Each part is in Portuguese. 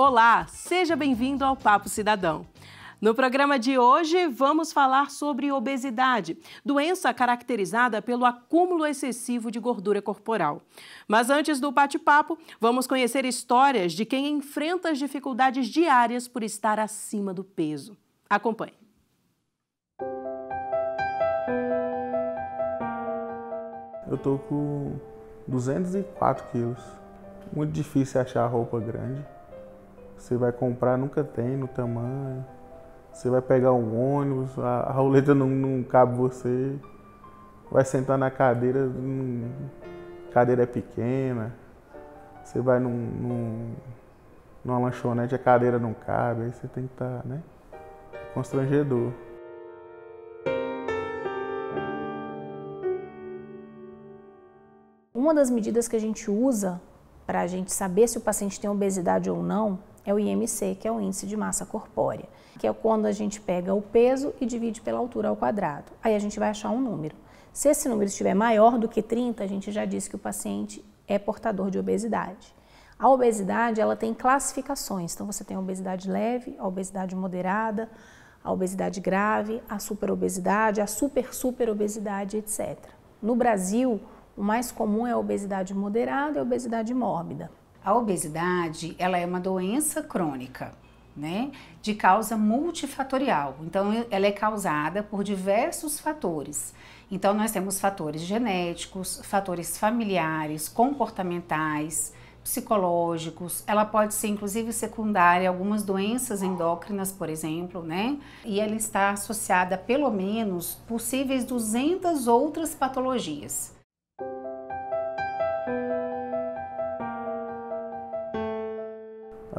Olá, seja bem-vindo ao Papo Cidadão. No programa de hoje, vamos falar sobre obesidade, doença caracterizada pelo acúmulo excessivo de gordura corporal. Mas antes do bate-papo, vamos conhecer histórias de quem enfrenta as dificuldades diárias por estar acima do peso. Acompanhe. Eu tô com 204 quilos. Muito difícil achar roupa grande você vai comprar, nunca tem no tamanho. Você vai pegar um ônibus, a, a roleta não, não cabe você. Vai sentar na cadeira, a hum, cadeira é pequena. Você vai num, num, numa lanchonete, a cadeira não cabe. Aí você tem que estar, tá, né? É constrangedor. Uma das medidas que a gente usa para a gente saber se o paciente tem obesidade ou não é o IMC, que é o índice de massa corpórea, que é quando a gente pega o peso e divide pela altura ao quadrado. Aí a gente vai achar um número. Se esse número estiver maior do que 30, a gente já disse que o paciente é portador de obesidade. A obesidade, ela tem classificações. Então você tem a obesidade leve, a obesidade moderada, a obesidade grave, a superobesidade, a super super obesidade, etc. No Brasil, o mais comum é a obesidade moderada e a obesidade mórbida. A obesidade, ela é uma doença crônica, né? De causa multifatorial. Então, ela é causada por diversos fatores. Então, nós temos fatores genéticos, fatores familiares, comportamentais, psicológicos, ela pode ser inclusive secundária algumas doenças endócrinas, por exemplo, né? E ela está associada a, pelo menos possíveis 200 outras patologias.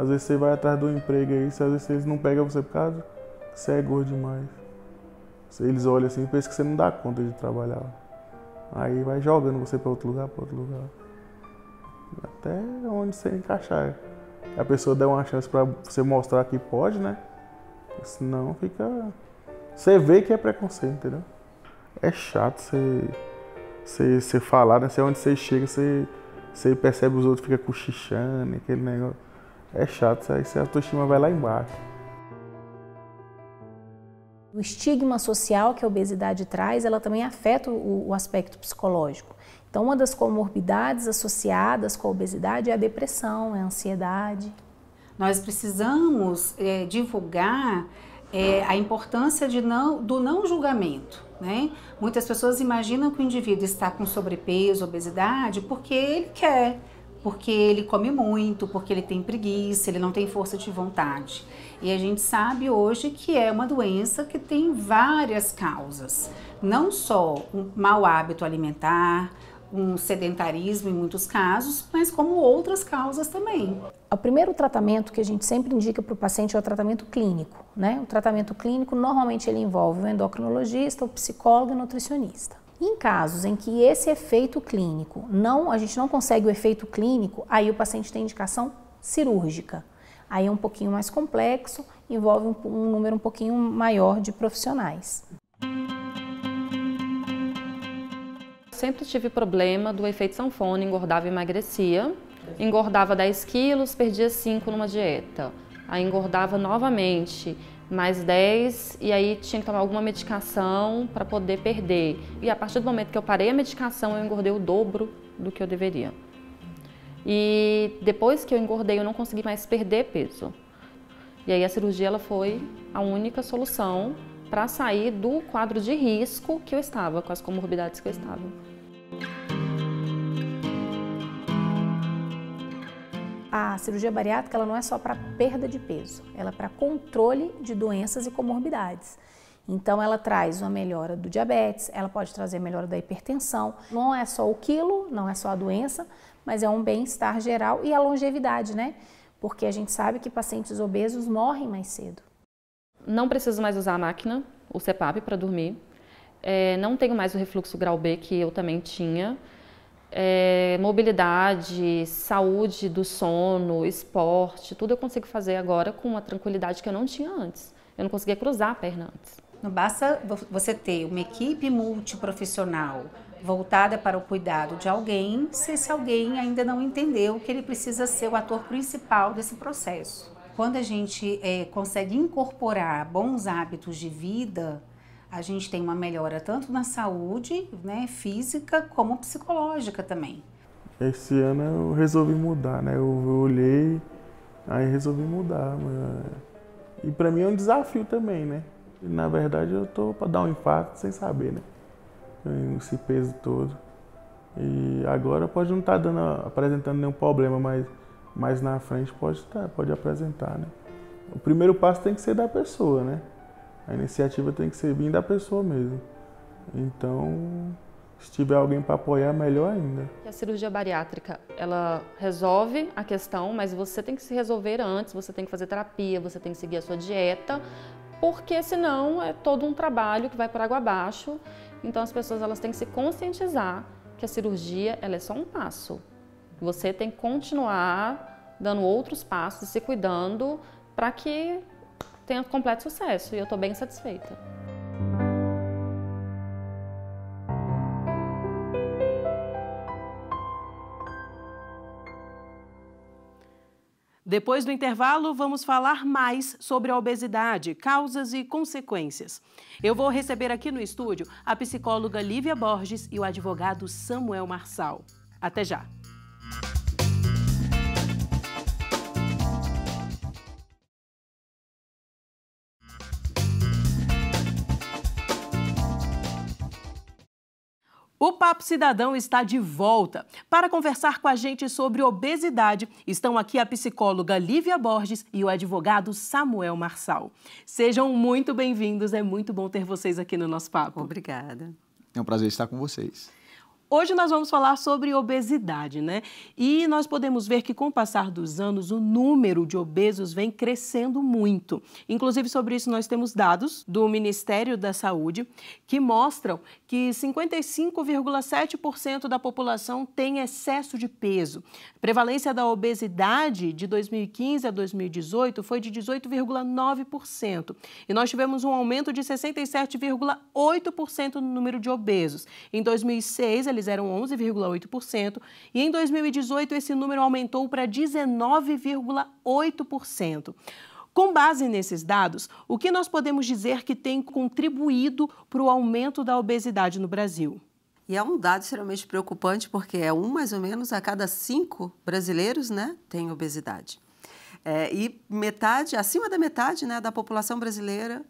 Às vezes você vai atrás do emprego aí, às vezes eles não pegam você por causa você é gordo demais. Eles olham assim e pensam que você não dá conta de trabalhar. Aí vai jogando você para outro lugar, para outro lugar. Até onde você encaixar. A pessoa der uma chance para você mostrar que pode, né? Senão fica. Você vê que é preconceito, entendeu? É chato você, você, você falar, né? Você, onde você chega, você, você percebe os outros, fica cochichando, aquele negócio. É chato, aí a autoestima vai lá embaixo. O estigma social que a obesidade traz, ela também afeta o, o aspecto psicológico. Então, uma das comorbidades associadas com a obesidade é a depressão, é a ansiedade. Nós precisamos é, divulgar é, a importância de não, do não julgamento. Né? Muitas pessoas imaginam que o indivíduo está com sobrepeso, obesidade, porque ele quer porque ele come muito, porque ele tem preguiça, ele não tem força de vontade. E a gente sabe hoje que é uma doença que tem várias causas, não só um mau hábito alimentar, um sedentarismo em muitos casos, mas como outras causas também. O primeiro tratamento que a gente sempre indica para o paciente é o tratamento clínico, né? O tratamento clínico normalmente ele envolve o endocrinologista, o psicólogo e o nutricionista. Em casos em que esse efeito clínico não, a gente não consegue o efeito clínico, aí o paciente tem indicação cirúrgica. Aí é um pouquinho mais complexo, envolve um, um número um pouquinho maior de profissionais. Sempre tive problema do efeito sanfona, engordava e emagrecia. Engordava 10 quilos, perdia 5 numa dieta Aí engordava novamente, mais 10, e aí tinha que tomar alguma medicação para poder perder. E a partir do momento que eu parei a medicação, eu engordei o dobro do que eu deveria. E depois que eu engordei, eu não consegui mais perder peso. E aí a cirurgia ela foi a única solução para sair do quadro de risco que eu estava, com as comorbidades que eu estava. a cirurgia bariátrica ela não é só para perda de peso, ela é para controle de doenças e comorbidades. Então ela traz uma melhora do diabetes, ela pode trazer melhora da hipertensão. Não é só o quilo, não é só a doença, mas é um bem-estar geral e a longevidade, né? Porque a gente sabe que pacientes obesos morrem mais cedo. Não preciso mais usar a máquina, o CEPAP, para dormir. É, não tenho mais o refluxo grau B que eu também tinha é, mobilidade, saúde do sono, esporte, tudo eu consigo fazer agora com uma tranquilidade que eu não tinha antes. Eu não conseguia cruzar a perna antes. Não basta você ter uma equipe multiprofissional voltada para o cuidado de alguém, se esse alguém ainda não entendeu que ele precisa ser o ator principal desse processo. Quando a gente é, consegue incorporar bons hábitos de vida a gente tem uma melhora tanto na saúde né, física como psicológica também. Esse ano eu resolvi mudar, né? Eu, eu olhei, aí resolvi mudar. E para mim é um desafio também, né? na verdade eu tô para dar um impacto sem saber, né? Esse peso todo. E agora pode não estar tá dando, apresentando nenhum problema, mas mais na frente pode estar, tá, pode apresentar, né? O primeiro passo tem que ser da pessoa, né? A iniciativa tem que ser vinda da pessoa mesmo. Então, se tiver alguém para apoiar, melhor ainda. E a cirurgia bariátrica, ela resolve a questão, mas você tem que se resolver antes, você tem que fazer terapia, você tem que seguir a sua dieta, porque senão é todo um trabalho que vai por água abaixo. Então as pessoas elas têm que se conscientizar que a cirurgia ela é só um passo. Você tem que continuar dando outros passos, se cuidando para que tenha completo sucesso e eu estou bem satisfeita. Depois do intervalo, vamos falar mais sobre a obesidade, causas e consequências. Eu vou receber aqui no estúdio a psicóloga Lívia Borges e o advogado Samuel Marçal. Até já! Papo Cidadão está de volta. Para conversar com a gente sobre obesidade, estão aqui a psicóloga Lívia Borges e o advogado Samuel Marçal. Sejam muito bem-vindos, é muito bom ter vocês aqui no nosso papo. Obrigada. É um prazer estar com vocês. Hoje nós vamos falar sobre obesidade, né? E nós podemos ver que com o passar dos anos o número de obesos vem crescendo muito. Inclusive sobre isso nós temos dados do Ministério da Saúde que mostram que 55,7% da população tem excesso de peso. A prevalência da obesidade de 2015 a 2018 foi de 18,9% e nós tivemos um aumento de 67,8% no número de obesos. Em 2006, eles eram 11,8% e em 2018 esse número aumentou para 19,8%. Com base nesses dados, o que nós podemos dizer que tem contribuído para o aumento da obesidade no Brasil? E é um dado extremamente preocupante, porque é um mais ou menos a cada cinco brasileiros né, tem obesidade. É, e metade, acima da metade né, da população brasileira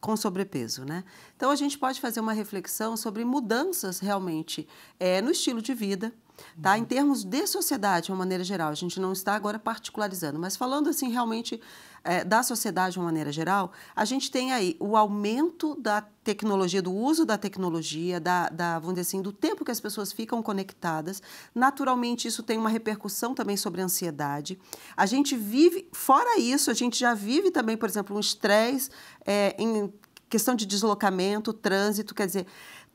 com sobrepeso, né? Então a gente pode fazer uma reflexão sobre mudanças realmente é, no estilo de vida, Tá? Em uhum. termos de sociedade, de uma maneira geral, a gente não está agora particularizando, mas falando assim realmente é, da sociedade de uma maneira geral, a gente tem aí o aumento da tecnologia, do uso da tecnologia, da, da, vamos dizer assim, do tempo que as pessoas ficam conectadas. Naturalmente, isso tem uma repercussão também sobre a ansiedade. A gente vive, fora isso, a gente já vive também, por exemplo, um estresse é, em questão de deslocamento, trânsito, quer dizer,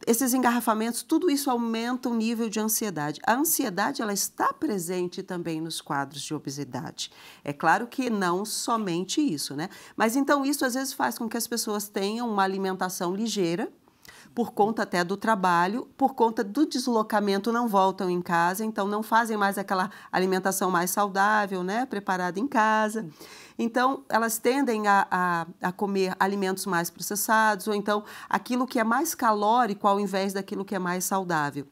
esses engarrafamentos, tudo isso aumenta o nível de ansiedade. A ansiedade ela está presente também nos quadros de obesidade. É claro que não somente isso, né? Mas então isso às vezes faz com que as pessoas tenham uma alimentação ligeira, por conta até do trabalho, por conta do deslocamento, não voltam em casa, então não fazem mais aquela alimentação mais saudável, né, preparada em casa. Então, elas tendem a, a, a comer alimentos mais processados ou então aquilo que é mais calórico ao invés daquilo que é mais saudável.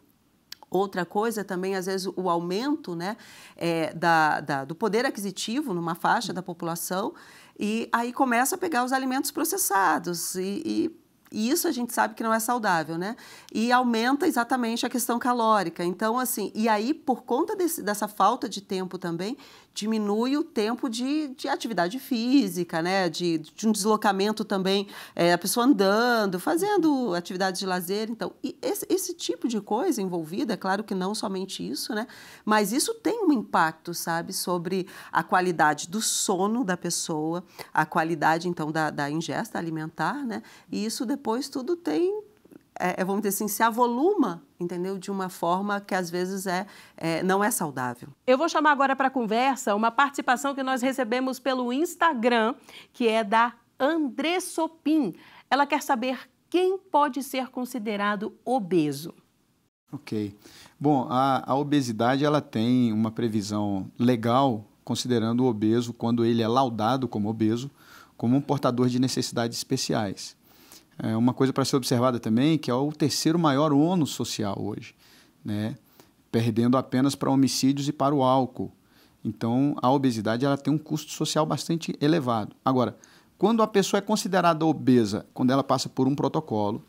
Outra coisa também, às vezes, o aumento né, é, da, da, do poder aquisitivo numa faixa da população, e aí começa a pegar os alimentos processados e, e e isso a gente sabe que não é saudável, né? E aumenta exatamente a questão calórica. Então, assim, e aí, por conta desse, dessa falta de tempo também, diminui o tempo de, de atividade física, né? De, de um deslocamento também, é, a pessoa andando, fazendo atividades de lazer. Então, esse, esse, tipo de coisa envolvida, é claro que não somente isso, né? Mas isso tem um impacto, sabe, sobre a qualidade do sono da pessoa, a qualidade, então, da, da ingesta alimentar, né? E isso depois tudo tem é, é, vamos dizer assim, se avoluma, entendeu? De uma forma que às vezes é, é não é saudável. Eu vou chamar agora para conversa uma participação que nós recebemos pelo Instagram, que é da André Sopim. Ela quer saber quem pode ser considerado obeso. Ok. Bom, a, a obesidade ela tem uma previsão legal considerando o obeso quando ele é laudado como obeso como um portador de necessidades especiais. É uma coisa para ser observada também, que é o terceiro maior ônus social hoje, né? perdendo apenas para homicídios e para o álcool. Então, a obesidade ela tem um custo social bastante elevado. Agora, quando a pessoa é considerada obesa, quando ela passa por um protocolo,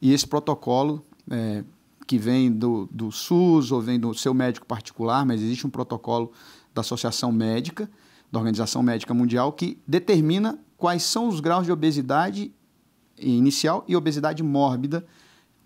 e esse protocolo é, que vem do, do SUS ou vem do seu médico particular, mas existe um protocolo da Associação Médica, da Organização Médica Mundial, que determina quais são os graus de obesidade inicial e obesidade mórbida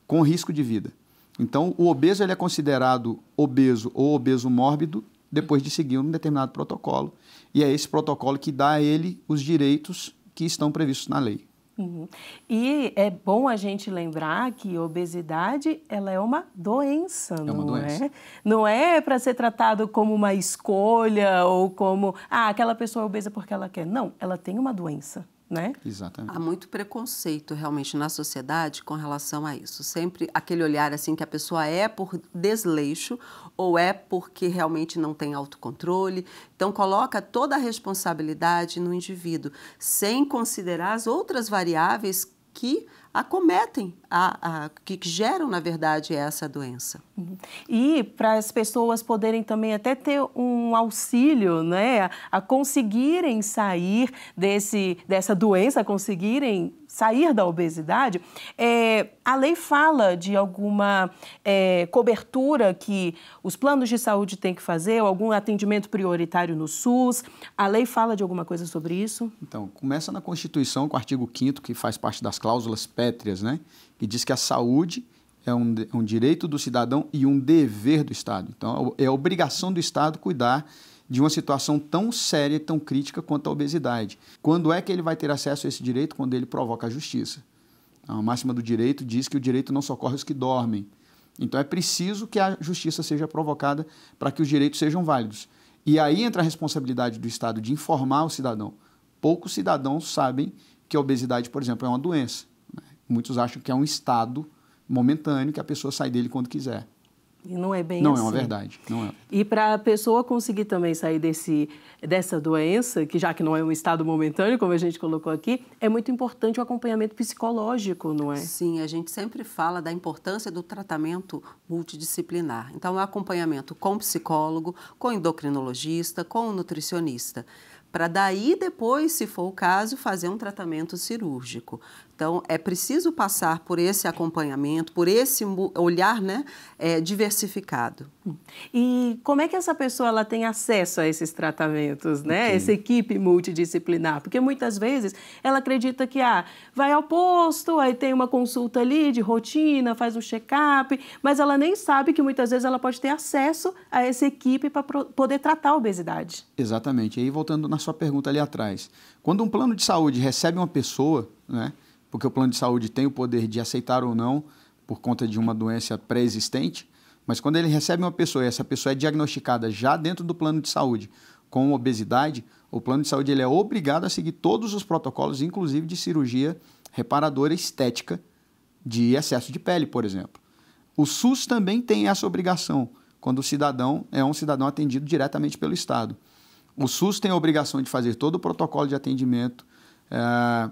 com risco de vida. Então, o obeso ele é considerado obeso ou obeso mórbido depois de seguir um determinado protocolo. E é esse protocolo que dá a ele os direitos que estão previstos na lei. Uhum. E é bom a gente lembrar que obesidade ela é uma doença, é uma não é? doença. é? Não é para ser tratado como uma escolha ou como ah, aquela pessoa é obesa porque ela quer. Não, ela tem uma doença né? Exatamente. Há muito preconceito realmente na sociedade com relação a isso. Sempre aquele olhar assim que a pessoa é por desleixo ou é porque realmente não tem autocontrole. Então coloca toda a responsabilidade no indivíduo, sem considerar as outras variáveis que acometem, a, a, que geram, na verdade, essa doença. E para as pessoas poderem também até ter um auxílio, né, a, a conseguirem sair desse, dessa doença, conseguirem sair da obesidade, é, a lei fala de alguma é, cobertura que os planos de saúde têm que fazer, algum atendimento prioritário no SUS. A lei fala de alguma coisa sobre isso? Então, começa na Constituição, com o artigo 5 que faz parte das cláusulas pétreas, né? Que diz que a saúde é um, é um direito do cidadão e um dever do Estado. Então, é, é obrigação do Estado cuidar de uma situação tão séria e tão crítica quanto a obesidade. Quando é que ele vai ter acesso a esse direito? Quando ele provoca a justiça. A máxima do direito diz que o direito não socorre os que dormem. Então é preciso que a justiça seja provocada para que os direitos sejam válidos. E aí entra a responsabilidade do Estado de informar o cidadão. Poucos cidadãos sabem que a obesidade, por exemplo, é uma doença. Né? Muitos acham que é um estado momentâneo que a pessoa sai dele quando quiser. E não é bem não é assim. Não é uma verdade, E para a pessoa conseguir também sair desse, dessa doença, que já que não é um estado momentâneo, como a gente colocou aqui, é muito importante o acompanhamento psicológico, não é? Sim, a gente sempre fala da importância do tratamento multidisciplinar. Então, o é acompanhamento com psicólogo, com endocrinologista, com nutricionista para daí depois, se for o caso, fazer um tratamento cirúrgico. Então, é preciso passar por esse acompanhamento, por esse olhar né, é, diversificado. Hum. E como é que essa pessoa ela tem acesso a esses tratamentos, né? Okay. Essa equipe multidisciplinar? Porque muitas vezes ela acredita que ah, vai ao posto, aí tem uma consulta ali de rotina, faz um check-up, mas ela nem sabe que muitas vezes ela pode ter acesso a essa equipe para poder tratar a obesidade. Exatamente. E aí voltando na sua pergunta ali atrás, quando um plano de saúde recebe uma pessoa, né? porque o plano de saúde tem o poder de aceitar ou não por conta de uma doença pré-existente, mas quando ele recebe uma pessoa e essa pessoa é diagnosticada já dentro do plano de saúde com obesidade, o plano de saúde ele é obrigado a seguir todos os protocolos, inclusive de cirurgia reparadora estética de excesso de pele, por exemplo. O SUS também tem essa obrigação quando o cidadão é um cidadão atendido diretamente pelo Estado. O SUS tem a obrigação de fazer todo o protocolo de atendimento, eh,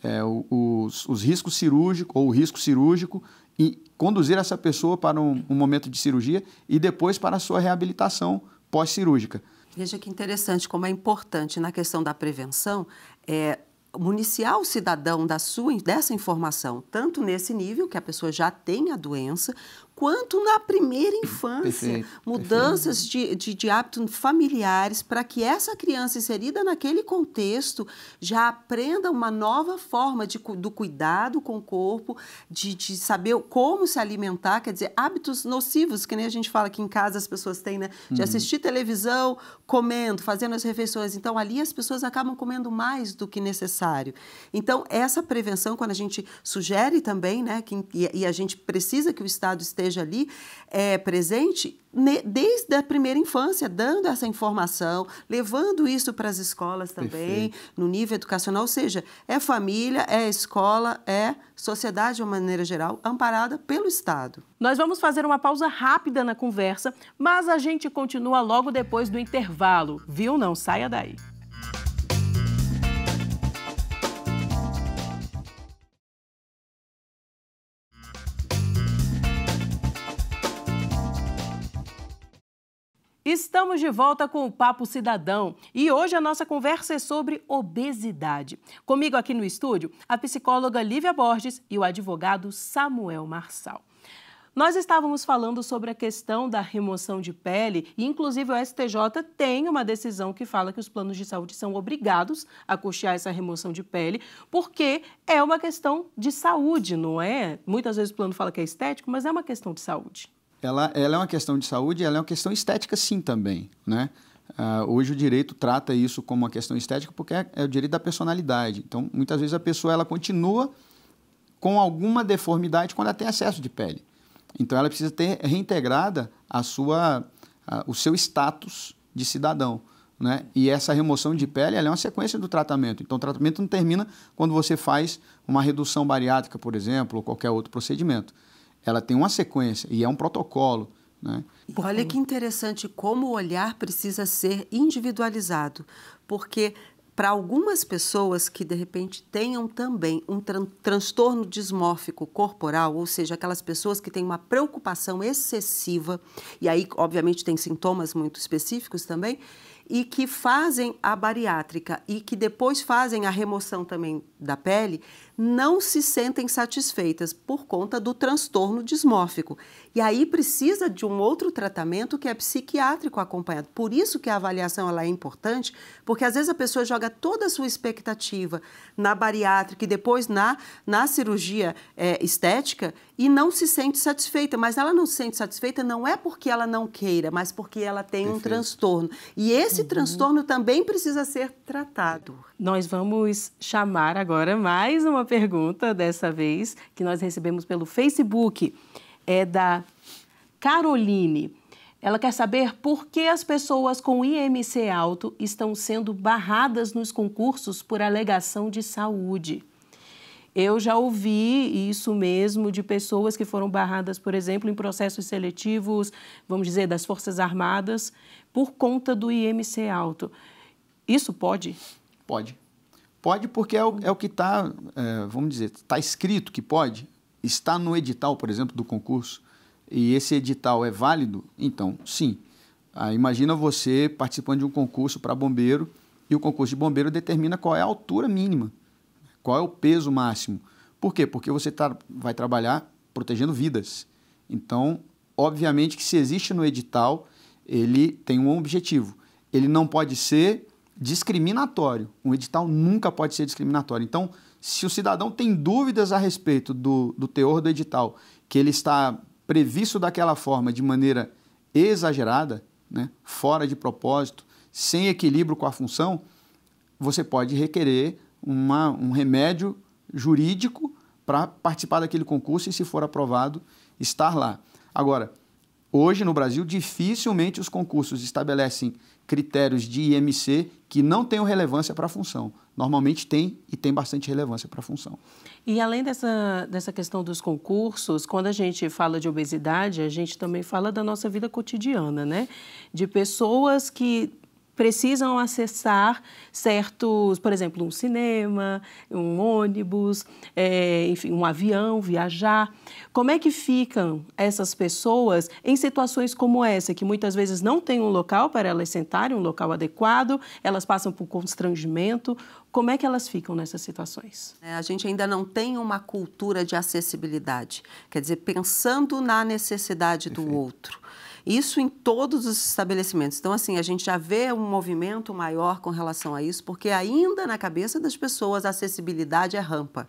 é, os, os, riscos cirúrgicos ou o risco cirúrgico e conduzir essa pessoa para um, um momento de cirurgia e depois para a sua reabilitação pós-cirúrgica. Veja que interessante como é importante na questão da prevenção é, municiar o cidadão da sua, dessa informação, tanto nesse nível, que a pessoa já tem a doença, quanto na primeira infância. Perfeito, Mudanças perfeito. De, de, de hábitos familiares para que essa criança inserida naquele contexto já aprenda uma nova forma de, do cuidado com o corpo, de, de saber como se alimentar, quer dizer, hábitos nocivos, que nem a gente fala que em casa as pessoas têm, né? De uhum. assistir televisão, comendo, fazendo as refeições. Então, ali as pessoas acabam comendo mais do que necessário. Então, essa prevenção, quando a gente sugere também, né, que, e, e a gente precisa que o Estado esteja esteja ali é, presente desde a primeira infância, dando essa informação, levando isso para as escolas também, Perfeito. no nível educacional, ou seja, é família, é escola, é sociedade de uma maneira geral, amparada pelo Estado. Nós vamos fazer uma pausa rápida na conversa, mas a gente continua logo depois do intervalo, viu? Não saia daí. Estamos de volta com o Papo Cidadão e hoje a nossa conversa é sobre obesidade. Comigo aqui no estúdio, a psicóloga Lívia Borges e o advogado Samuel Marçal. Nós estávamos falando sobre a questão da remoção de pele e, inclusive, o STJ tem uma decisão que fala que os planos de saúde são obrigados a custear essa remoção de pele, porque é uma questão de saúde, não é? Muitas vezes o plano fala que é estético, mas é uma questão de saúde ela, ela é uma questão de saúde, ela é uma questão estética sim também, né? Uh, hoje o direito trata isso como uma questão estética porque é, é, o direito da personalidade. Então, muitas vezes a pessoa ela continua com alguma deformidade quando ela tem acesso de pele. Então, ela precisa ter reintegrada a sua, uh, o seu status de cidadão. Né? E essa remoção de pele é uma sequência do tratamento. Então, o tratamento não termina quando você faz uma redução bariátrica, por exemplo, ou qualquer outro procedimento ela tem uma sequência e é um protocolo. Né? Olha então, que interessante como o olhar precisa ser individualizado, porque para algumas pessoas que de repente tenham também um tran transtorno dismórfico corporal, ou seja, aquelas pessoas que têm uma preocupação excessiva, e aí, obviamente, tem sintomas muito específicos também, e que fazem a bariátrica e que depois fazem a remoção também da pele, não se sentem satisfeitas por conta do transtorno dismórfico. E aí precisa de um outro tratamento que é psiquiátrico acompanhado. Por isso que a avaliação ela é importante, porque às vezes a pessoa joga toda a sua expectativa na bariátrica e depois na, na cirurgia é, estética e não se sente satisfeita. Mas ela não se sente satisfeita não é porque ela não queira, mas porque ela tem um transtorno. E esse uhum. transtorno também precisa ser tratado. Nós vamos chamar agora mais uma pergunta dessa vez, que nós recebemos pelo Facebook, é da Caroline. Ela quer saber por que as pessoas com IMC alto estão sendo barradas nos concursos por alegação de saúde. Eu já ouvi isso mesmo de pessoas que foram barradas, por exemplo, em processos seletivos, vamos dizer, das Forças Armadas, por conta do IMC alto. Isso pode? Pode. Pode porque é o, é o que está, é, vamos dizer, está escrito que pode, está no edital, por exemplo, do concurso, e esse edital é válido, então sim. Ah, imagina você participando de um concurso para bombeiro e o concurso de bombeiro determina qual é a altura mínima, qual é o peso máximo. Por quê? Porque você tá, vai trabalhar protegendo vidas. Então, obviamente que se existe no edital, ele tem um objetivo. Ele não pode ser discriminatório. Um edital nunca pode ser discriminatório. Então, se o cidadão tem dúvidas a respeito do, do teor do edital, que ele está previsto daquela forma de maneira exagerada, né, fora de propósito, sem equilíbrio com a função, você pode requerer uma, um remédio jurídico para participar daquele concurso e, se for aprovado, estar lá. Agora, hoje no Brasil, dificilmente os concursos estabelecem critérios de IMC que não tenham relevância para a função. Normalmente tem e tem bastante relevância para a função. E além dessa, dessa questão dos concursos, quando a gente fala de obesidade, a gente também fala da nossa vida cotidiana, né? De pessoas que precisam acessar certos, por exemplo, um cinema, um ônibus, é, enfim, um avião, viajar. Como é que ficam essas pessoas em situações como essa, que muitas vezes não tem um local para elas sentarem, um local adequado, elas passam por constrangimento. Como é que elas ficam nessas situações? É, a gente ainda não tem uma cultura de acessibilidade, quer dizer, pensando na necessidade Perfeito. do outro. Isso em todos os estabelecimentos. Então, assim, a gente já vê um movimento maior com relação a isso, porque ainda na cabeça das pessoas a acessibilidade é rampa.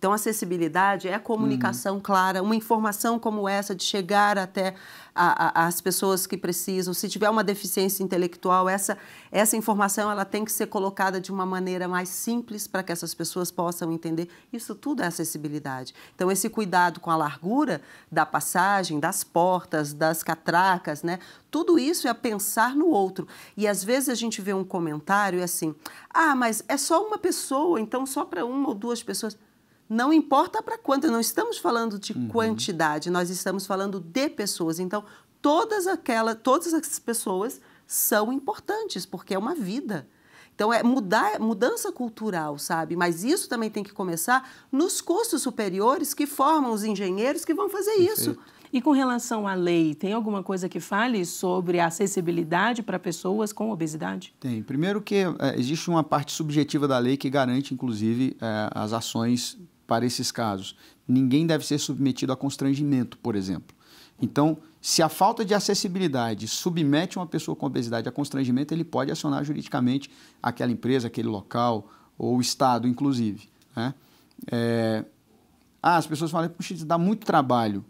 Então, acessibilidade é comunicação uhum. clara, uma informação como essa de chegar até a, a, as pessoas que precisam. Se tiver uma deficiência intelectual, essa, essa informação ela tem que ser colocada de uma maneira mais simples para que essas pessoas possam entender. Isso tudo é acessibilidade. Então, esse cuidado com a largura da passagem, das portas, das catracas, né? Tudo isso é pensar no outro. E às vezes a gente vê um comentário e é assim, ah, mas é só uma pessoa, então só para uma ou duas pessoas não importa para quanto, não estamos falando de uhum. quantidade, nós estamos falando de pessoas. Então, todas aquelas, todas as pessoas são importantes, porque é uma vida. Então, é mudar, é mudança cultural, sabe? Mas isso também tem que começar nos cursos superiores que formam os engenheiros que vão fazer Perfeito. isso. E com relação à lei, tem alguma coisa que fale sobre a acessibilidade para pessoas com obesidade? Tem. Primeiro que é, existe uma parte subjetiva da lei que garante, inclusive, é, as ações para esses casos. Ninguém deve ser submetido a constrangimento, por exemplo. Então, se a falta de acessibilidade submete uma pessoa com obesidade a constrangimento, ele pode acionar juridicamente aquela empresa, aquele local ou Estado, inclusive. Né? É... Ah, as pessoas falam, puxa, isso dá muito trabalho.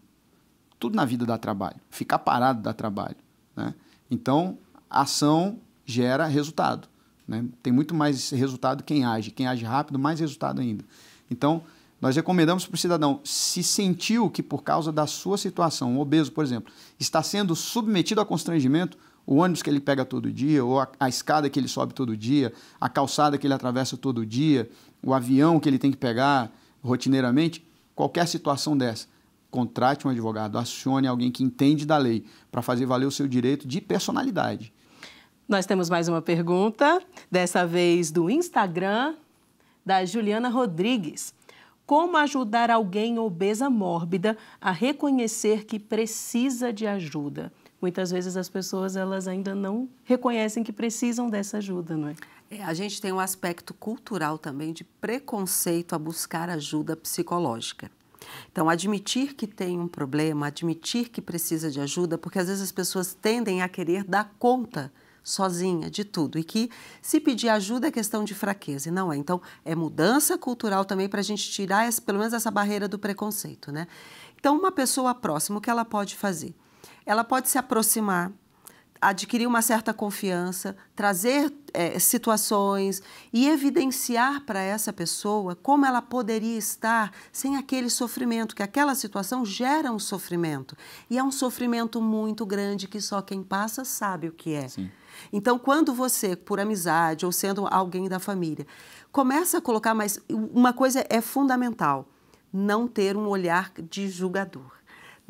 Tudo na vida dá trabalho. Ficar parado dá trabalho. Né? Então, ação gera resultado. Né? Tem muito mais resultado quem age. Quem age rápido, mais resultado ainda. Então, nós recomendamos para o cidadão, se sentiu que por causa da sua situação, um obeso, por exemplo, está sendo submetido a constrangimento, o ônibus que ele pega todo dia, ou a, a, escada que ele sobe todo dia, a calçada que ele atravessa todo dia, o avião que ele tem que pegar rotineiramente, qualquer situação dessa, contrate um advogado, acione alguém que entende da lei para fazer valer o seu direito de personalidade. Nós temos mais uma pergunta, dessa vez do Instagram, da Juliana Rodrigues como ajudar alguém obesa mórbida a reconhecer que precisa de ajuda. Muitas vezes as pessoas elas ainda não reconhecem que precisam dessa ajuda, não é? é a gente tem um aspecto cultural também de preconceito a buscar ajuda psicológica. Então, admitir que tem um problema, admitir que precisa de ajuda, porque às vezes as pessoas tendem a querer dar conta sozinha, de tudo. E que se pedir ajuda é questão de fraqueza, e não é. Então, é mudança cultural também para a gente tirar esse, pelo menos essa barreira do preconceito, né? Então, uma pessoa próxima, o que ela pode fazer? Ela pode se aproximar, adquirir uma certa confiança, trazer é, situações e evidenciar para essa pessoa como ela poderia estar sem aquele sofrimento, que aquela situação gera um sofrimento. E é um sofrimento muito grande que só quem passa sabe o que é. Sim. Então, quando você, por amizade ou sendo alguém da família, começa a colocar, mas uma coisa é fundamental: não ter um olhar de julgador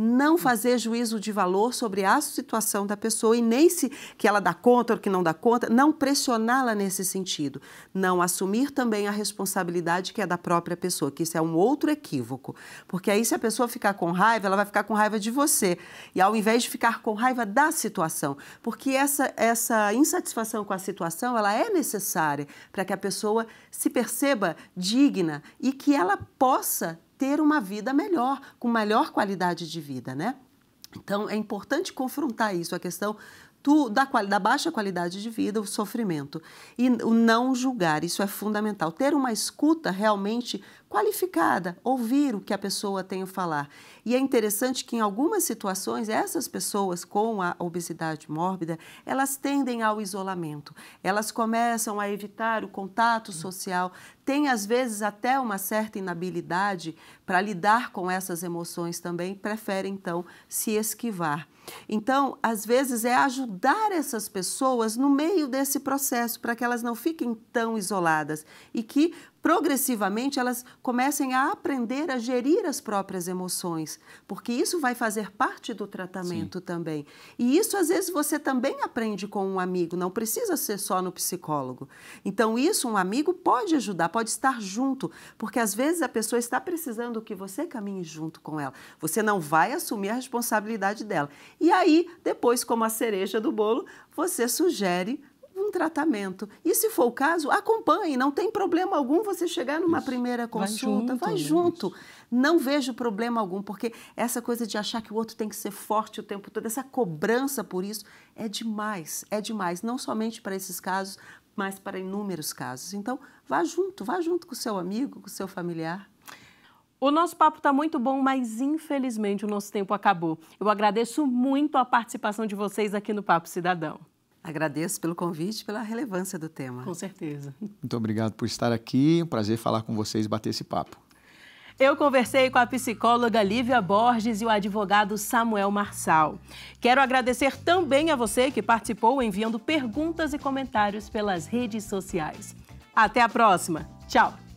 não fazer juízo de valor sobre a situação da pessoa e nem se que ela dá conta ou que não dá conta, não pressioná-la nesse sentido, não assumir também a responsabilidade que é da própria pessoa, que isso é um outro equívoco, porque aí se a pessoa ficar com raiva, ela vai ficar com raiva de você e ao invés de ficar com raiva da situação, porque essa essa insatisfação com a situação, ela é necessária para que a pessoa se perceba digna e que ela possa ter uma vida melhor, com melhor qualidade de vida, né? Então, é importante confrontar isso, a questão do, da, da, baixa qualidade de vida, o sofrimento. E o não julgar, isso é fundamental. Ter uma escuta realmente qualificada, ouvir o que a pessoa tem a falar. E é interessante que, em algumas situações, essas pessoas com a obesidade mórbida, elas tendem ao isolamento, elas começam a evitar o contato social, têm, às vezes, até uma certa inabilidade para lidar com essas emoções também, preferem, então, se esquivar. Então, às vezes, é ajudar essas pessoas no meio desse processo, para que elas não fiquem tão isoladas e que progressivamente elas comecem a aprender a gerir as próprias emoções, porque isso vai fazer parte do tratamento Sim. também. E isso às vezes você também aprende com um amigo, não precisa ser só no psicólogo. Então isso um amigo pode ajudar, pode estar junto, porque às vezes a pessoa está precisando que você caminhe junto com ela. Você não vai assumir a responsabilidade dela. E aí, depois como a cereja do bolo, você sugere tratamento. E se for o caso, acompanhe, não tem problema algum você chegar numa Isso. primeira consulta, vai junto. Vai junto. Não vejo problema algum, porque essa coisa de achar que o outro tem que ser forte o tempo todo, essa cobrança por isso, é demais, é demais. Não somente para esses casos, mas para inúmeros casos. Então, vá junto, vá junto com o seu amigo, com o seu familiar. O nosso papo está muito bom, mas infelizmente o nosso tempo acabou. Eu agradeço muito a participação de vocês aqui no Papo Cidadão. Agradeço pelo convite, e pela relevância do tema. Com certeza. Muito obrigado por estar aqui. Um prazer falar com vocês e bater esse papo. Eu conversei com a psicóloga Lívia Borges e o advogado Samuel Marçal. Quero agradecer também a você que participou enviando perguntas e comentários pelas redes sociais. Até a próxima. Tchau.